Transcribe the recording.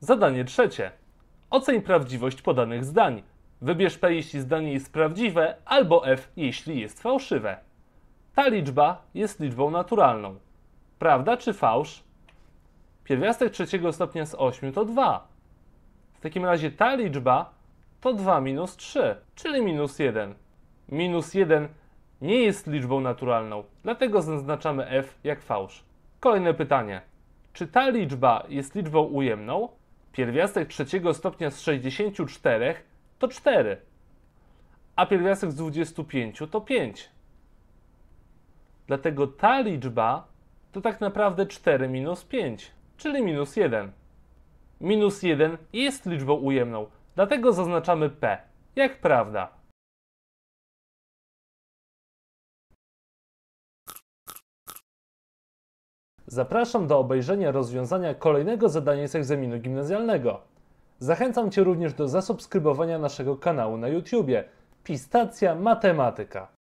Zadanie trzecie. Oceń prawdziwość podanych zdań. Wybierz P, jeśli zdanie jest prawdziwe, albo F, jeśli jest fałszywe. Ta liczba jest liczbą naturalną. Prawda czy fałsz? Pierwiastek trzeciego stopnia z 8 to 2. W takim razie ta liczba to 2 minus 3, czyli minus 1 minus 1 nie jest liczbą naturalną, dlatego zaznaczamy f jak fałsz. Kolejne pytanie. Czy ta liczba jest liczbą ujemną? Pierwiastek trzeciego stopnia z 64 to 4, a pierwiastek z 25 to 5. Dlatego ta liczba to tak naprawdę 4 minus 5, czyli minus 1. Minus 1 jest liczbą ujemną, dlatego zaznaczamy p, jak prawda. Zapraszam do obejrzenia rozwiązania kolejnego zadania z egzaminu gimnazjalnego. Zachęcam Cię również do zasubskrybowania naszego kanału na YouTube Pistacja Matematyka.